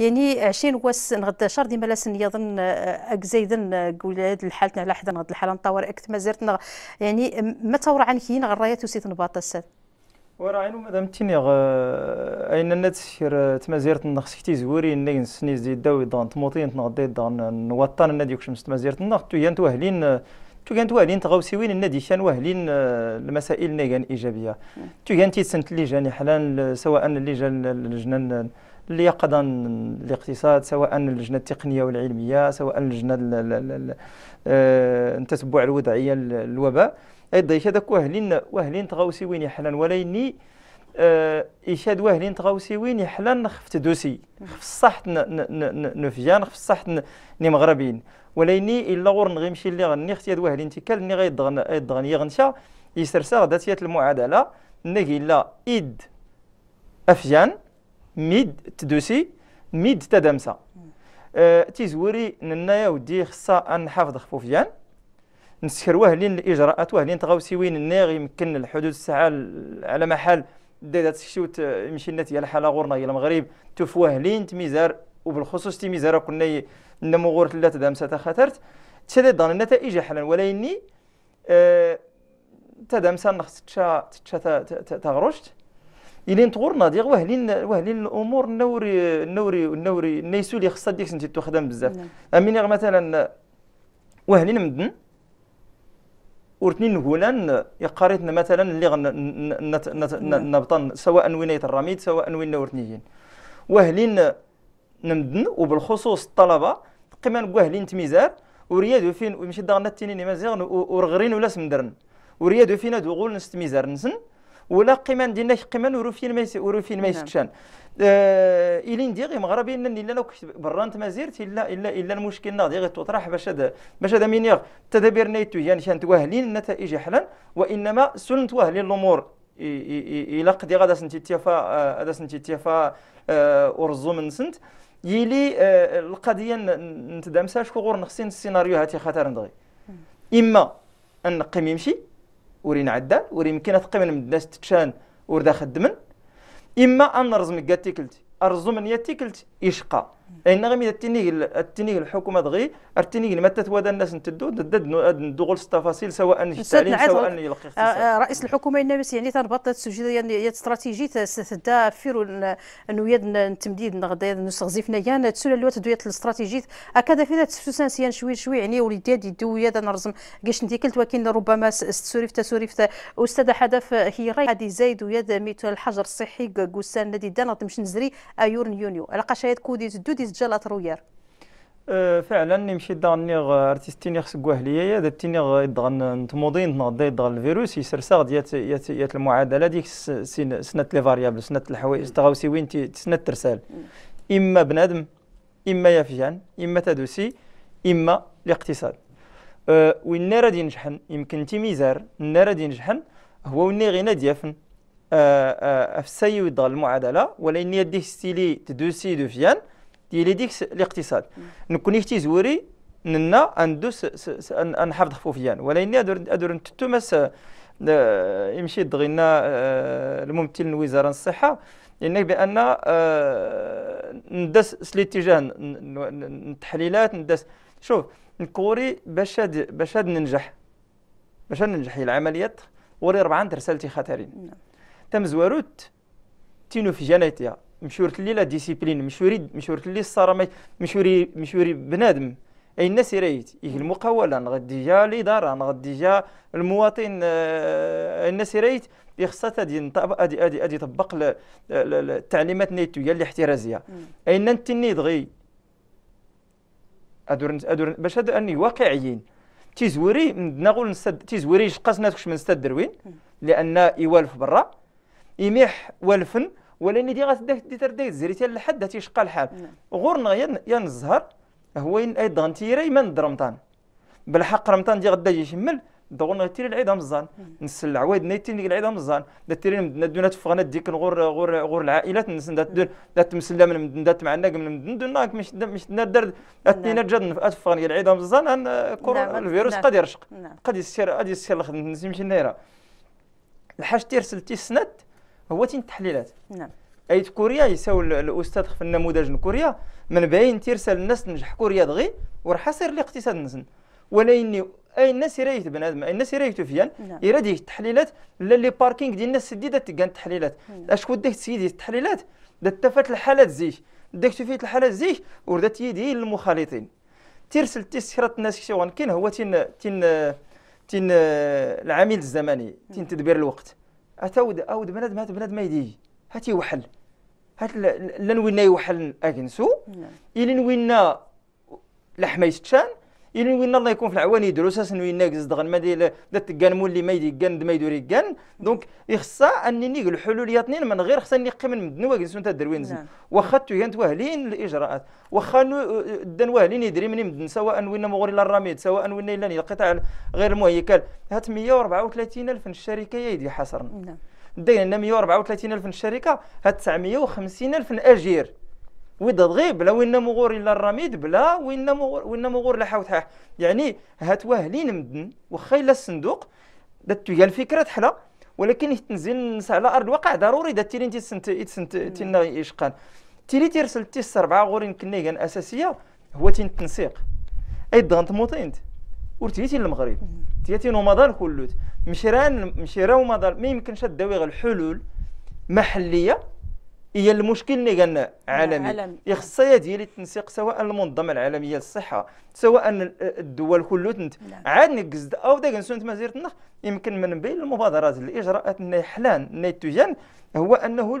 يعني عشرين واس نغد شهر ديما لاسن يظن اكزايدن آه، آه، قول هاد الحالتنا على حدا نغد الحاله نطور اكت ما زرت يعني ما تورع عن ينغ غرايات وسيت نباطا وراعين مدام تيني غ آه، اين النت سير تمازيرت سكتي زوري نين سني دي داوي دان تموطين تنغدي دان نوطان نادي كشمس تمازيرت نغ تو يان توهلين تو كانت واهلين تغاوسيوين النادي شان واهلين المسائل نيجان ايجابيه تو كانت تيسنت جاني حلان سواء اللي اللجان الجنان اللي يقضى الاقتصاد سواء اللجنه التقنيه والعلميه سواء اللجنه التتبع آه، الوضعيه الوباء ايضا هذاك واهلين واهلين تغاوسي وين يحلن وليني آه يشاد واهلين تغاوسي وين يحلن نخف تدوسي خف الصح نفجان خف الصح ني مغربيين وليني الا غور نغيمشي اللي غني اختي واهلين تيكال ني غيضغن غيدغن يغنشا يسرسا غدا تيات المعادله نقي لا ايد افجان ميد تدوسي ميد تدمسا أه تيزوري ننايا ودي خصها نحافظ خفوفيان نسكر واهلين الاجراءات واهلين وين الناغ يمكن الحدود الساعه على محل دادا تسكشوت يمشي لنا تيال حاله غورنا الى المغرب توف واهلين تميزار وبالخصوص تميزار كنا نمو غور ثلاثه دامسه خاترت تسدد دان النتائج حالا اني أه تدامسا نخص تشا تشا تغرشت إلين تغورنا ديغ واهلين واهلين الأمور نوري نوري نوري نيسو اللي خصها ديك سنتي تخدم بزاف نعم. أمين مثلا واهلين مدن ورتنين نقولان يقاريتنا مثلا اللي نعم. نبطن سواء وناية الرميد سواء وين ورتنيين واهلين نمدن وبالخصوص الطلبة قيما وهلين تميزار وريادو فين ماشي دغنا التنين مازيغ ورغرين ولا سمدرن وريادو فينا دغول نستميزار نسن ولا قيمان ديالنا قيمان وروفين ما وروفين ما نعم. يسكشان آه، الين ديغي مغربي ان الا لو برانت مازيرت الا الا الا المشكل ناضي غير تطرح باش هذا باش هذا مينيغ التدابير نايتو يعني كانت واهلين النتائج حلا وانما سنت واهلين الامور الى قدي غادا سنتي تيفا آه، غادا سنتي تيفا ورزو آه، من سنت يلي القضيه شكون غور نخسين السيناريو هاتي خاطر نضغي اما ان قيم يمشي ورين عدال وري يمكن تقيمن من الناس تتشان وردا خدمن اما ان رزم كاع تيكلتي الرزم تيكلتي يشقى انغمي التنيغ التنيغ الحكومه دغي التنيغ ما تتوادا الناس نتدو ضد ندوغل التفاصيل سواء في التعليم سواء يلقي آه، آه، رئيس الحكومه النابلسي يعني تربط السجل يعني استراتيجي تسدا فيرو انه يد التمديد نغدا نستغزي نستغزفنا يعني تسول الوقت دوية الاستراتيجي هكذا في تسوسان سيان شوي شوي يعني ولدي يدو يد نرزم كاش قلت ولكن ربما سوريف تسوريف استاذ حدف هي راي هادي زايد ويد ميت الحجر الصحي كوسان نادي دانا تمشي نزري ايور يونيو لقاش هاد كودي تدو دي سجلات رويار فعلا يمشي دانيغ ارتيستينيغ سكواه ليا يا دتينيغ يدغن نتموضين تنغدا يدغن الفيروس يسرساغ ديات ديات المعادله ديك سنه لي فاريابل سنه الحوايج تغاوسي وين سنه الترسال اما بنادم اما يافجان اما تادوسي اما الاقتصاد أه وين دي نجحن يمكن تيميزار دي نجحن هو وين غينا ديافن أه أه افسي السيو المعادله ولا يديه ستيلي تدوسي دو فيان ديال ديك الاقتصاد نكون زوري ننا حفظ خفوفيان ولا اني ادور ادور تتمس آه، يمشي دغينا آه، الممثل لوزاره الصحه لان بان آه، ندس الاتجاه التحليلات ندس شوف نكوري باش باش ننجح باش ننجح العمليات وري ربعه رسالتي خاطرين نعم. تم زواروت تينو في جنايتها مشورت لي لا ديسيبلين مشوري مشورت لي الصرامه مشوري مشوري بنادم اي الناس يريت إيه المقاوله غادي جا الاداره غادي جا المواطن آه الناس يريت يخصها ادي ادي ادي ادي طبق التعليمات النيتويه الاحترازيه اي ننتني دغي ادور ادور باش هاد اني واقعيين تيزوري نقول نسد تيزوري شقاسنا تكش من ستاد دروين لان يوالف برا يميح والفن ولكن دي غادي دي ترديك زريتي لحد تيشقى الحال نعم. غورنا يا الزهر هو ايضا تيري من درمطان بالحق رمطان دي غدا يجي يشمل دغون تيري العيد مزان نعم. نسل العوايد نيتين ديك العيد مزان تيري ندونا تفغنا ديك غور غور غور العائلات تمسلا من دات معنا من دونك مش مش ندر نعم. اثنين جد تفغنا العيد مزان كورونا الفيروس قد يرشق قد يسير قد يسير نسيمشي نيرا الحاج تيرسل تيسنات هو تين التحليلات نعم ايت كوريا يساو الاستاذ في النموذج كوريا من باين تيرسل الناس نجح كوريا دغي وراح يصير الاقتصاد نزن ولا اني اي الناس يريت بنادم اي الناس يريتو فيان نعم. يراد التحليلات لا لي باركينغ ديال الناس سديده تلقى التحليلات نعم. اشكون ديك سيدي التحليلات دتفات الحالات زيك ديك تفيت الحالات زيك وردات يدي للمخالطين تيرسل تيسكرات الناس شي كاين هو تين تين تين العميل الزمني تين نعم. تدبير الوقت أتود أود بنادم هذا بنادم يدي هات يوحل هات لنوينا يوحل اكنسو نعم. إلى نوينا لحما يستشان إلي وين الله يكون في العوان يدرس اسن وين ناقص دغن ما ديال تكان مولي ما كان ما يدوري كان دونك يخصا اني نيق الحلول اثنين من غير خصني من مدن واجلس نتا دروين زين نعم. واخا تيانت واهلين الاجراءات واخا دان واهلين يدري من مدن سواء وين مغوري الراميد سواء وين الا القطاع غير المهيكل هات 134 الف الشركه يدي حصرا نعم دينا 134 الف الشركه هات 950 الف اجير ويد دغي بلا وين مغور الا الرميد بلا وين مغور وين مغور لا حوتها يعني هات واهلين مدن واخا الا الصندوق دات الفكره تحلى ولكن تنزيل على ارض الواقع ضروري دات تيرين تيسنت تيسنت تينا اشقان تيري تيرسل تيس اربعه غور يمكن كان اساسيه هو تين التنسيق اي ضغنت موطينت ورتيتي للمغرب تي نومضان كلوت مشران مشيرا ومضان ما يمكنش غير الحلول محليه هي المشكل اللي كان عالمي يخصها ديال التنسيق سواء المنظمه العالميه للصحه سواء الدول كلها تنت نعم. عاد نكزد او داك نسونت مازيرتنا يمكن من بين المبادرات الاجراءات اللي حلان نيتوجين هو انه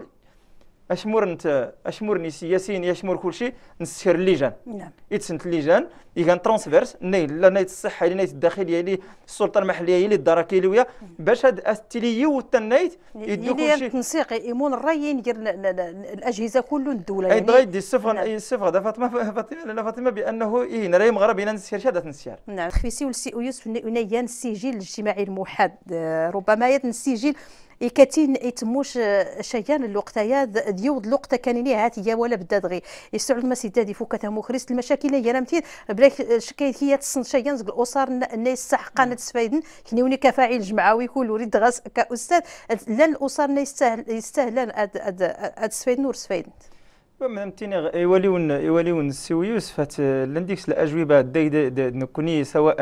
انت اشمور اشمر نسياسيين يشمر كل شيء نستشير اللجان نعم يتسنت اللجان كان ترانسفيرس ناي لا نايت الصحه اللي نايت الداخليه اللي السلطه المحليه لي اللي ويا باش هاد التليي والتنايت يدو كل شيء التنسيق ايمون الراي ندير الاجهزه كل الدوله يعني اي يدي الصفر الصفر هذا فاطمه فاطمه لا فاطمه بانه اي نراي الى نسير شهاده نسير نعم تخفيسي والسي يوسف نيان السجل الاجتماعي الموحد آه، ربما يد السجل يكتين يتموش آه، شيان الوقتايا ديود الوقت كان لي هاتيا ولا بدات غي يستعود ما دي فوكتها مخرس المشاكل هي رمتين بلاك آه، شكايت هي تصن شيان زق الاسر الناس صح قناه نعم. سفيدن كني وني كفاعل جمعوي كل وريد غاس كاستاذ لان الاسر يستاهل يستاهلان هاد هاد سفيدن ور سفيدن فهمتيني يوليون يوليون السي يوسف لنديكس الاجوبه دايدا نكوني سواء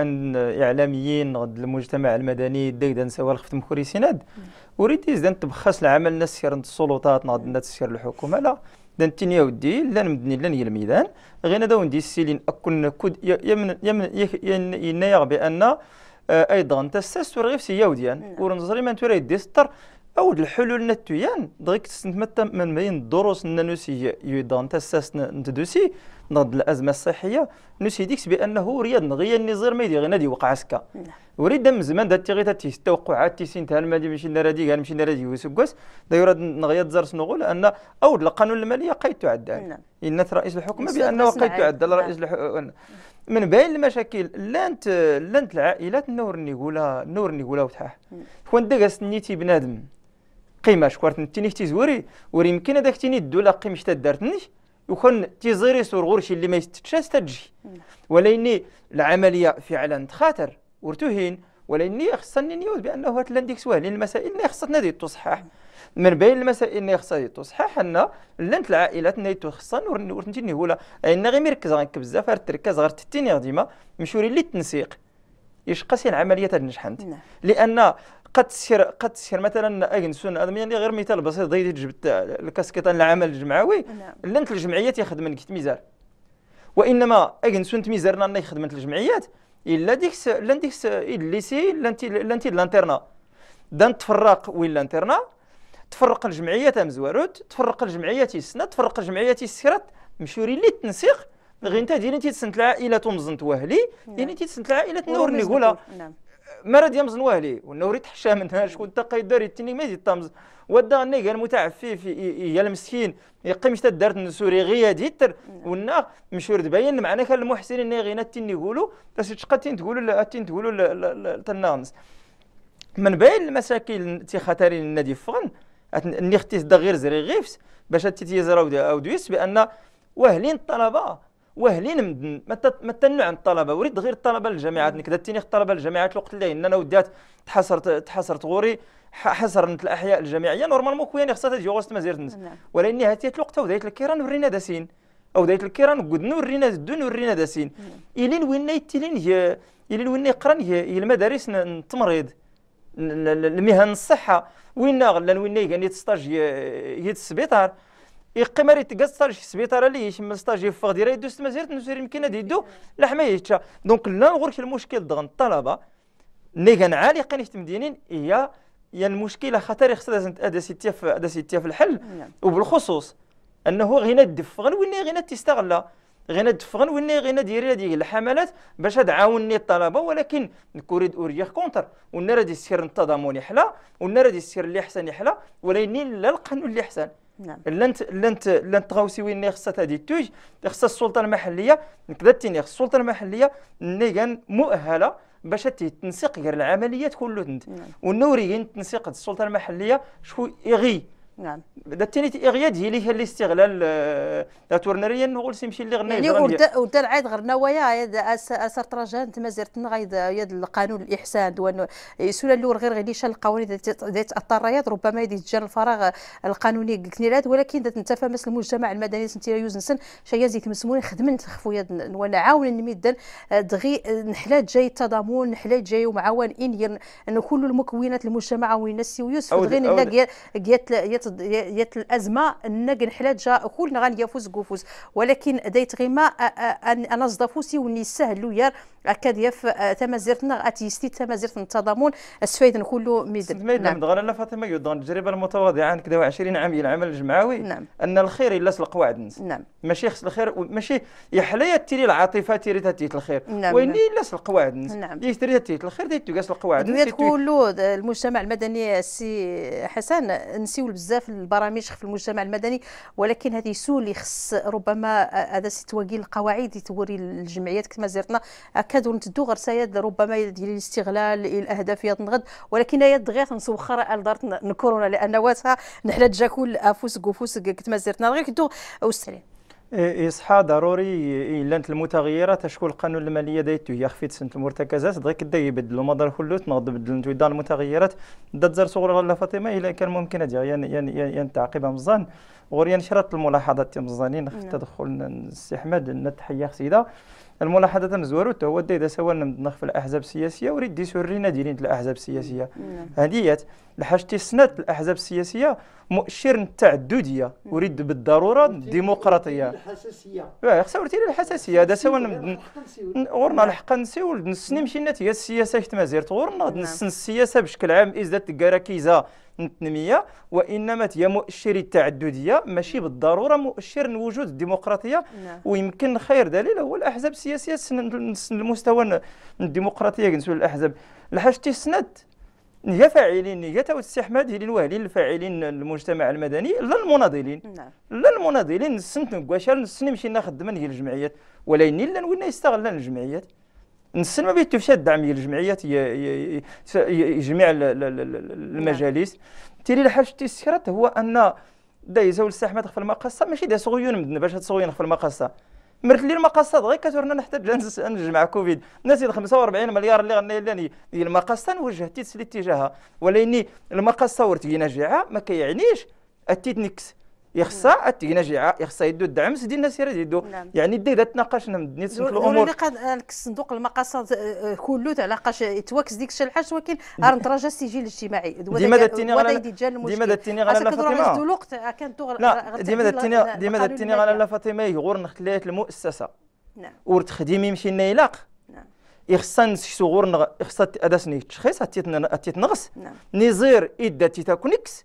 اعلاميين غد المجتمع المدني دايدا سواء خفت مخوري سيناد وريد زدان تبخس العمل الناس سير السلطات نغد سير الحكومه لا دانتيني يا ودي لا نمدني لا نيل الميدان غير هذا وندي السيلين اكون كود يمن يمن ينايغ بان آه، ايضا تساس غير سي يوديان ورنزري ما نتوري يدي أود الحلول نتويان دغيك تستنتمت من بين الدروس نانوسي يدان تساس نتدوسي ضد الأزمة الصحية نوسي ديكس بأنه رياض نغيا نزير ما يدير غنادي وقع سكا نعم. وريد من زمان دات تيغي تيس توقعات تيسين تاع المادي ماشي نرادي ماشي نرادي وسكواس دا يراد نغيا تزار سنغول أن أود القانون المالية قيد تعدى نعم. إن رئيس الحكومة نعم. بأنه قيد تعدى رئيس الحكومة من بين المشاكل لانت لانت العائلات نور نقولها نور نقولها وتحاح كون دقا سنيتي بنادم قيمة شكورت نتيني تيزوري يمكن هذاك تيني الدولة قيمش تدارتني وكان تيزيري سور غورشي اللي ما يستتشاس تجي نعم. ولاني العملية فعلا تخاطر ورتهين ولاني خصني نيوز بانه هات لنديك سواه لان المسائل اللي خصتنا دي تصحح من بين المسائل اللي خصها دي تصحح ان لانت العائلات اللي تخصن ورنتيني هولا ان غير مركز غنك بزاف التركاز غير تتيني ديما مشوري للتنسيق يشقسي العمليه تاع نعم. لان قد تسير قد تسير مثلا اغنسون هذا يعني غير مثال بسيط ضيدي جبت الكاسكيطان العمل الجمعوي نعم. لنت الجمعيات يخدمن كي تميزار وانما اغنسون تميزارنا اللي خدمت الجمعيات الا ديك لان ديك الليسي لان تي تي دان تفرق وين لانترنا تفرق الجمعيات مزوارود تفرق الجمعيات السنه تفرق الجمعيات السيرات مشوري لي التنسيق غير انت ديري انت تسنت العائله تمزنت وهلي نعم. يعني انت تسنت العائله نور نقولها مرض يمزن واهلي والنوري تحشى منها شكون تلقى يدار يتني ما يزيد طمز ودا غني متعفي في يا المسكين يقيم شتا دارت سوري غيا ديتر نعم. والنا مشور باين معنا كان المحسن غينا التني يقولوا باش تشقى تين تقولوا تين تقولوا تنانس من بين المساكين تي خطرين النادي فغن النيختيس دا غير زري غيفس باش تيتيزراو او دويس بان واهلين الطلبه واهلين مدن ما تنوع عن الطلبه وريد غير الطلبه للجامعات انك دتيني الطلبه للجامعات الوقت اللي انا ودات تحصرت تحصرت غوري حصرت الاحياء الجامعيه نورمالمون كوين خصها تجي غوست مازيرت نس ولكن نهايه الوقت وديت الكيران ورينا داسين او ديت الكيران قدنا ورينا الدون ورينا داسين نعم. الين وين يتيلين الين وين يقران المدارس التمريض المهن الصحه وين غلا وين تستاج يد السبيطار يقمر يتقصر سبيطار اللي يشم ستاجي في غديرة يدوس تمازيرت نسير يمكن يدو لحما يتشا دونك لا نغرك المشكل دغن الطلبة اللي كان كنعالي في تمدينين هي هي المشكلة خاطر خصها لازم ادا سيتيا في ادا سيتيا في الحل نعم. وبالخصوص انه غينا الدفغن وين غينا تستغلها غينا دفغن وين غينا ديري هذه الحملات باش تعاوني الطلبه ولكن نكوريد اوريغ كونتر ونا دي السير التضامن يحلى ونا دي السير اللي احسن يحلى ولكن لا القانون اللي احسن نعم لنت لنت لنت تغاوسي وين خصها هذه التوج خصها السلطه المحليه نكذا السلطه المحليه اللي مؤهله باش تنسيق غير العمليات كلها نعم. والنوري تنسق السلطه المحليه شو يغي نعم دتني اغياد هي هي الاستغلال لا تورنريا نقول سيمشي اللي آه، يعني غنى يعني ودا عاد غرنا ويا اسر ترجان تمازرت غايد يد القانون الاحسان دوان يسول اللور غير غير ليش القوانين ذات الطريات ربما يدي تجان الفراغ القانوني كنيرات ولكن تنتفامس المجتمع المدني سنتي يوزنسن شيا زيك مسمون خدمن خفويا ونعاون نمدن آه، دغي آه، نحلات جاي التضامن نحلات جاي ومعاون ان كل المكونات المجتمع وين ويوسف غير نلاقي ديال الازمه انك جا كلنا غنيافوز كوفوز ولكن ديت غيما انا صدفوسي وني سهل لوير اكاديا دياف تمازيرتنا اتيستي تمازيرت التضامن السفيد كله ميد نعم غير لا فاطمه يوضون التجربه المتواضعه عندك 20 عام العمل الجمعوي نعم. ان الخير الا سلق نس نعم ماشي خص الخير ماشي يحلى تيري العاطفه تيري تاتيت الخير نعم, نعم. وين الا سلق نس نعم تيري تاتيت الخير ديتو كاس القواعد نعم المجتمع المدني السي حسن نسيو بزاف بزاف البرامج في المجتمع المدني ولكن هذه سو اللي خص ربما هذا ستواكي القواعد توري الجمعيات كما زرتنا اكادوا نتدو غير سياد ربما ديال الاستغلال الاهداف يد نغد ولكن يد غير نسوخر الدارت الكورونا لان واتها نحلات جاكول افوس قفوس كما زرتنا غير كدو وسلام اصحاء ضروري إلا أنت المتغيرات شكون القانون الماليه دايتو هي خفيت سنة المرتكزات دغيا كدا يبدلوا مدار كلو تنغض بدل نتو المتغيرات دا تزر صغرى لا فاطمه الا كان ممكن يعني،, يعني يعني يعني تعقيبها مزان غوريان نشرت الملاحظات تم الظنين في تدخل لنا نتحيا خسيده الملاحظات مزورو هو دايدا سوا نمدنا في الاحزاب السياسيه وريد دي سورينا ديرين الاحزاب السياسيه نعم. هي لحاجتي سنات الاحزاب السياسيه مؤشر التعدديه نعم. وريد بالضروره الديمقراطيه الحساسيه اه ورتي الحساسيه هذا سوا غورنا الحق نسيو نسني مشينا هي السياسه كتما زيرت غورنا نعم. نسن السياسه بشكل عام ازدت كراكيزه التنميه وانما هي مؤشر التعدديه ماشي نعم. بالضروره مؤشر وجود الديمقراطيه نعم. ويمكن خير دليل هو الاحزاب السياسيه المستوى الديمقراطيه كنسول الاحزاب لحاج تيسند هي فاعلين هي تو استحماد هي الواهلين الفاعلين المجتمع المدني لا المناضلين نعم. لا المناضلين نسنت نكواشال نسن نمشي نخدم هي الجمعيات ولكن لا وين الجمعيات نسن ما فيها الدعم الجمعيات جميع المجالس تيري الحاج تيسكرت هو ان دا يزول الساح ما تخفى المقصه ماشي دا صغيون مدن باش هاد صغيون خفى المقاصه مرت لي المقاصه غير كتورنا نحتاج نجمع كوفيد الناس 45 مليار اللي غني لاني ديال المقاصه نوجه تيتس لاتجاهها ولاني المقاصه ورت ناجعه ما كيعنيش التيتنكس يخصا التقنا جيعه يخصها يدو الدعم سيدي الناس يدو نعم. يعني ديدا تناقش نتسن في الامور قاد الصندوق المقاصد آه، آه، كلو تاع لاقاش يتواكس ديك الشلحاج ولكن راه رنتراجا السجل الاجتماعي ديما داتيني غالا ديما داتيني غالا فاطمه الوقت كان ديما داتيني ديما داتيني غالا فاطمه يغور نختليت المؤسسه نعم ورتخديم يمشي لنا يلاق نعم. يخصن صغور نغ يخص اداس ني تشخيص اتيت اتيت نغس نعم. نزير ادا تيتا كونيكس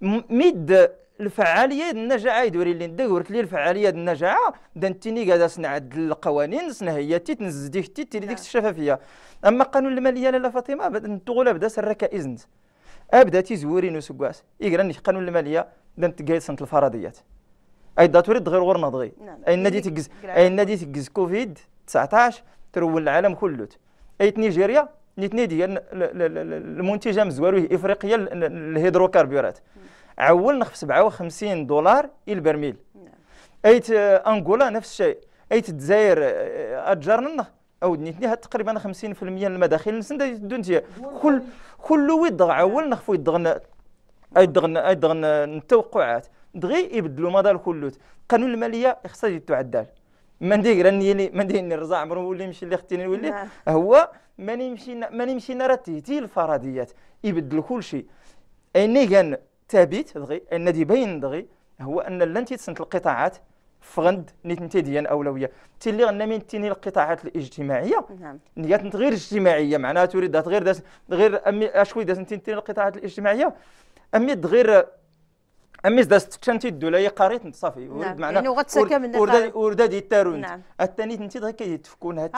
نعم. ميد الفعاليه النجاعه يدوري اللي ندق لي الفعاليه النجاعه دنتيني قاعد نعدل القوانين سنهيتي تي تيري ديك الشفافيه نعم. اما قانون الماليه لاله فاطمه نتغول بدا سرك ابدا ابدا تيزوري نسكواس يقرا قانون الماليه دنت قايد سنت الفرضيات اي داتوري دغير غور نضغي نعم. اي نادي تكز اي نادي تكز كوفيد 19 ترول العالم كله ايت نيجيريا نيت نيدي المنتجه مزوروه افريقيا الهيدروكاربيورات نعم. عولنا في 57 دولار البرميل نعم ايت انغولا نفس الشيء ايت الجزائر اجرنا آه، او دنيتني تقريبا 50% من المداخل نسن دونتي كل كل ويدغ عولنا اي دغنا اي دغنا التوقعات دغي يبدلوا مدار كلوت قانون الماليه خصها تعدل ما ندير راني لي ما ندير الرزا عمرو ولي يمشي اللي ختي نولي نعم. هو ما نمشي ما نمشي نرى تهتي الفرضيات يبدل كل شيء اني كان الثابت دغي الذي باين دغي هو ان لن تيتسنت القطاعات فغند نتي ديال اولويه تي اللي غنا من تيني القطاعات الاجتماعيه نعم نيات غير اجتماعيه معناها تريد غير داس غير امي اشوي داس تيني القطاعات الاجتماعيه امي غير امي داس تشانتي دولاي قريت صافي نعم. ورد معنا يعني غتسكى من ورد ورد دي تارون نعم الثاني انت دغيا كيتفكون هاد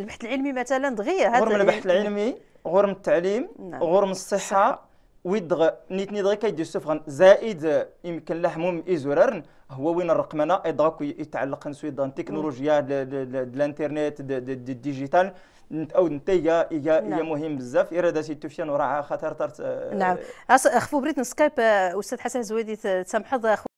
البحث العلمي مثلا دغيا هذا البحث العلمي غرم التعليم نعم. غرم الصحه ويدغ نيتني دغي كيدير صفرا زائد يمكن لحموم ازورارن هو وين الرقمنه كي يتعلق نسويد تكنولوجيا الانترنت الديجيتال او انت هي هي نعم. مهم بزاف اراده سي توفيان وراها خاطر نعم خفو بريت نسكايب استاذ حسن زويدي تسامحض